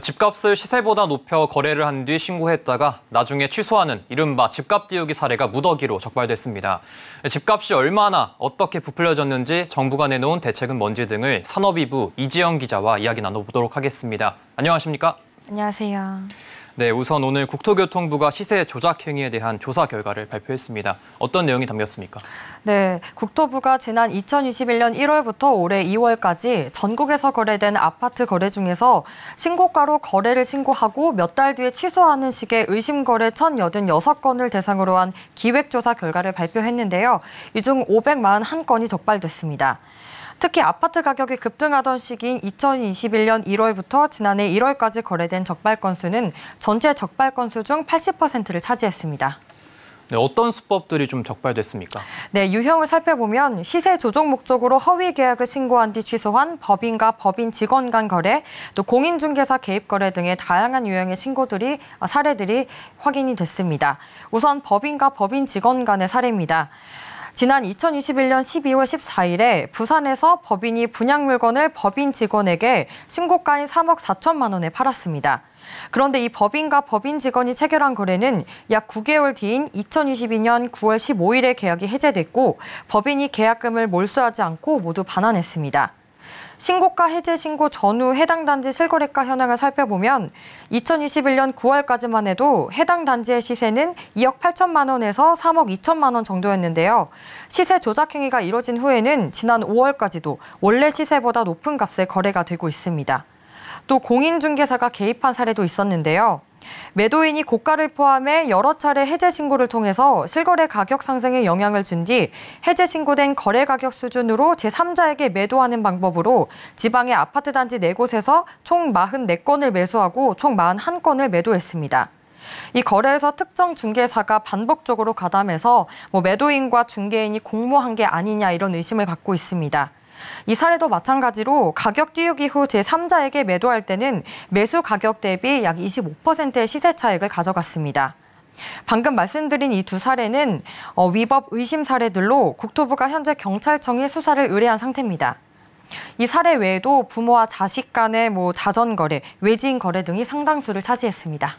집값을 시세보다 높여 거래를 한 뒤 신고했다가 나중에 취소하는 이른바 집값 띄우기 사례가 무더기로 적발됐습니다. 집값이 얼마나 어떻게 부풀려졌는지 정부가 내놓은 대책은 뭔지 등을 산업위부 이지영 기자와 이야기 나눠보도록 하겠습니다. 안녕하십니까? 안녕하세요. 네, 우선 오늘 국토교통부가 시세 조작 행위에 대한 조사 결과를 발표했습니다. 어떤 내용이 담겼습니까? 네, 국토부가 지난 2021년 1월부터 올해 2월까지 전국에서 거래된 아파트 거래 중에서 신고가로 거래를 신고하고 몇 달 뒤에 취소하는 식의 의심 거래 1,086건을 대상으로 한 기획조사 결과를 발표했는데요. 이 중 541건이 적발됐습니다. 특히 아파트 가격이 급등하던 시기인 2021년 1월부터 지난해 1월까지 거래된 적발 건수는 전체 적발 건수 중 80%를 차지했습니다. 네, 어떤 수법들이 좀 적발됐습니까? 네, 유형을 살펴보면 시세 조정 목적으로 허위 계약을 신고한 뒤 취소한 법인과 법인 직원 간 거래, 또 공인중개사 개입 거래 등의 다양한 유형의 신고들이 어, 사례들이 확인이 됐습니다. 우선 법인과 법인 직원 간의 사례입니다. 지난 2021년 12월 14일에 부산에서 법인이 분양 물건을 법인 직원에게 신고가인 3억 4천만 원에 팔았습니다. 그런데 이 법인과 법인 직원이 체결한 거래는 약 9개월 뒤인 2022년 9월 15일에 계약이 해제됐고 법인이 계약금을 몰수하지 않고 모두 반환했습니다. 신고가 해제 신고 전후 해당 단지 실거래가 현황을 살펴보면 2021년 9월까지만 해도 해당 단지의 시세는 2억 8천만 원에서 3억 2천만 원 정도였는데요. 시세 조작 행위가 이뤄진 후에는 지난 5월까지도 원래 시세보다 높은 값에 거래가 되고 있습니다. 또 공인중개사가 개입한 사례도 있었는데요. 매도인이 고가를 포함해 여러 차례 해제 신고를 통해서 실거래 가격 상승에 영향을 준 뒤 해제 신고된 거래 가격 수준으로 제3자에게 매도하는 방법으로 지방의 아파트 단지 4곳에서 총 44건을 매수하고 총 41건을 매도했습니다. 이 거래에서 특정 중개사가 반복적으로 가담해서 뭐 매도인과 중개인이 공모한 게 아니냐 이런 의심을 받고 있습니다. 이 사례도 마찬가지로 가격 띄우기 후 제3자에게 매도할 때는 매수 가격 대비 약 25%의 시세 차익을 가져갔습니다. 방금 말씀드린 이 두 사례는 어, 위법 의심 사례들로 국토부가 현재 경찰청에 수사를 의뢰한 상태입니다. 이 사례 외에도 부모와 자식 간의 뭐 자전거래, 외지인 거래 등이 상당수를 차지했습니다.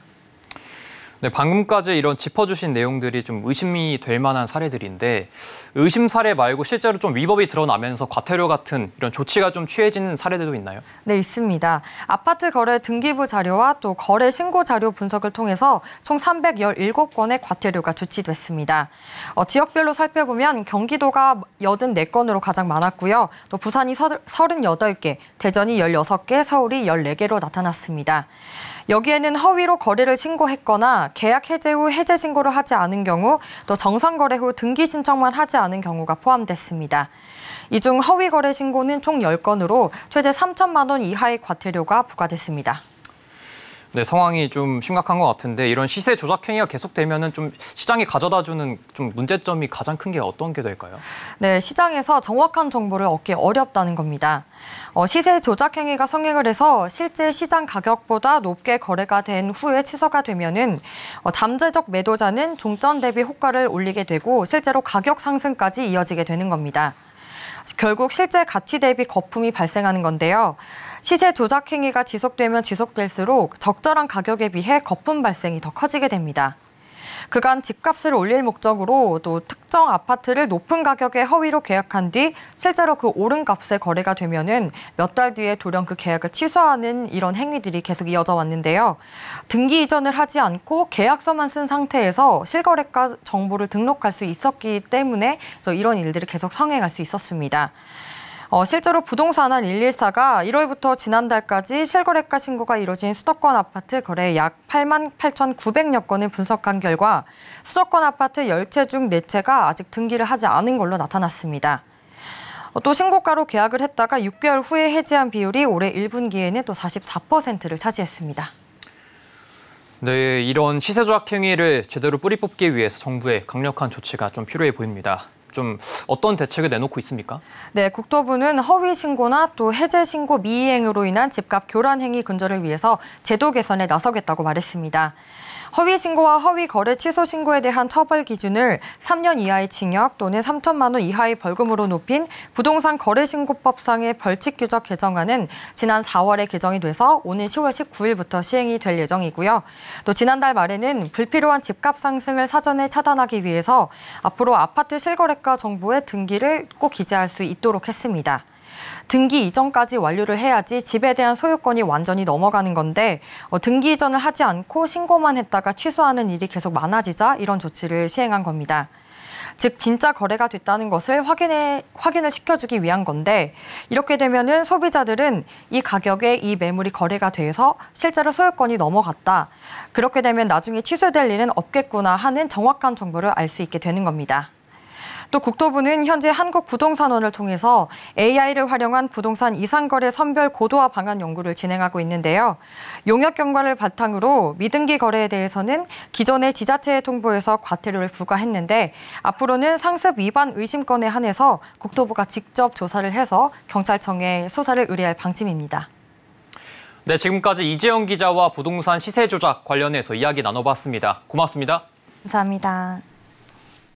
네, 방금까지 이런 짚어주신 내용들이 좀 의심이 될 만한 사례들인데 의심 사례 말고 실제로 좀 위법이 드러나면서 과태료 같은 이런 조치가 좀 취해지는 사례들도 있나요? 네, 있습니다. 아파트 거래 등기부 자료와 또 거래 신고 자료 분석을 통해서 총 317건의 과태료가 조치됐습니다. 어, 지역별로 살펴보면 경기도가 84건으로 가장 많았고요. 또 부산이 38개, 대전이 16개, 서울이 14개로 나타났습니다. 여기에는 허위로 거래를 신고했거나 계약 해제 후 해제 신고를 하지 않은 경우 또 정상 거래 후 등기 신청만 하지 않은 경우가 포함됐습니다. 이 중 허위 거래 신고는 총 10건으로 최대 3천만 원 이하의 과태료가 부과됐습니다. 네, 상황이 좀 심각한 것 같은데 이런 시세 조작 행위가 계속되면 좀 시장이 가져다주는 좀 문제점이 가장 큰 게 어떤 게 될까요? 네, 시장에서 정확한 정보를 얻기 어렵다는 겁니다. 어, 시세 조작 행위가 성행을 해서 실제 시장 가격보다 높게 거래가 된 후에 취소가 되면은 어, 잠재적 매도자는 종전 대비 효과를 올리게 되고 실제로 가격 상승까지 이어지게 되는 겁니다. 결국 실제 가치 대비 거품이 발생하는 건데요. 시세 조작 행위가 지속되면 지속될수록 적절한 가격에 비해 거품 발생이 더 커지게 됩니다. 그간 집값을 올릴 목적으로 또 특정 아파트를 높은 가격에 허위로 계약한 뒤 실제로 그 오른 값에 거래가 되면은 몇 달 뒤에 돌연 그 계약을 취소하는 이런 행위들이 계속 이어져 왔는데요. 등기 이전을 하지 않고 계약서만 쓴 상태에서 실거래가 정보를 등록할 수 있었기 때문에 저 이런 일들이 계속 성행할 수 있었습니다. 어, 실제로 부동산한 114가 1월부터 지난달까지 실거래가 신고가 이뤄진 수도권 아파트 거래 약 8만 8,900여 건을 분석한 결과 수도권 아파트 10채 중 4채가 아직 등기를 하지 않은 걸로 나타났습니다. 어, 또 신고가로 계약을 했다가 6개월 후에 해지한 비율이 올해 1분기에는 또 44%를 차지했습니다. 네, 이런 시세 조작 행위를 제대로 뿌리 뽑기 위해서 정부의 강력한 조치가 좀 필요해 보입니다. 좀 어떤 대책을 내놓고 있습니까? 네, 국토부는 허위 신고나 또 해제 신고 미이행으로 인한 집값 교란 행위 근절을 위해서 제도 개선에 나서겠다고 말했습니다. 허위 신고와 허위 거래 취소 신고에 대한 처벌 기준을 3년 이하의 징역 또는 3천만 원 이하의 벌금으로 높인 부동산 거래 신고법상의 벌칙 규정 개정안은 지난 4월에 개정이 돼서 오는 10월 19일부터 시행이 될 예정이고요. 또 지난달 말에는 불필요한 집값 상승을 사전에 차단하기 위해서 앞으로 아파트 실거래가 정보의 등기를 꼭 기재할 수 있도록 했습니다. 등기 이전까지 완료를 해야지 집에 대한 소유권이 완전히 넘어가는 건데 어, 등기 이전을 하지 않고 신고만 했다가 취소하는 일이 계속 많아지자 이런 조치를 시행한 겁니다. 즉 진짜 거래가 됐다는 것을 확인해 확인을 시켜주기 위한 건데 이렇게 되면은 소비자들은 이 가격에 이 매물이 거래가 돼서 실제로 소유권이 넘어갔다 그렇게 되면 나중에 취소될 일은 없겠구나 하는 정확한 정보를 알 수 있게 되는 겁니다. 또 국토부는 현재 한국부동산원을 통해서 AI를 활용한 부동산 이상거래 선별 고도화 방안 연구를 진행하고 있는데요. 용역 경과를 바탕으로 미등기 거래에 대해서는 기존의 지자체에 통보해서 과태료를 부과했는데 앞으로는 상습 위반 의심권에 한해서 국토부가 직접 조사를 해서 경찰청에 수사를 의뢰할 방침입니다. 네, 지금까지 이재영 기자와 부동산 시세 조작 관련해서 이야기 나눠봤습니다. 고맙습니다. 감사합니다.